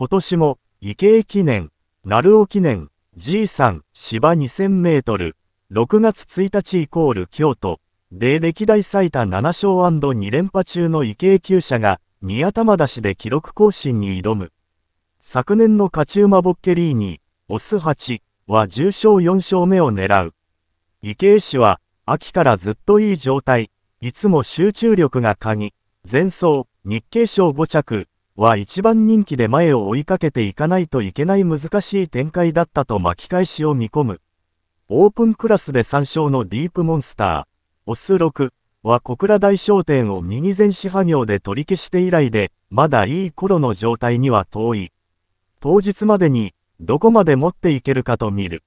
今年も、池江記念、鳴尾記念、G3 芝2000メートル、6月1日イコール京都、で歴代最多7勝 &2 連覇中の池江厩舎が、宮玉出しで記録更新に挑む。昨年の勝ち馬ボッケリーニ、オス8は重賞4勝目を狙う。池江氏は、秋からずっといい状態、いつも集中力が鍵、前走、日経賞5着、は一番人気で前を追いかけていかないといけない難しい展開だったと巻き返しを見込む。オープンクラスで3勝のディープモンスター、オス6は小倉大商店を右前支派業で取り消して以来で、まだいい頃の状態には遠い。当日までに、どこまで持っていけるかと見る。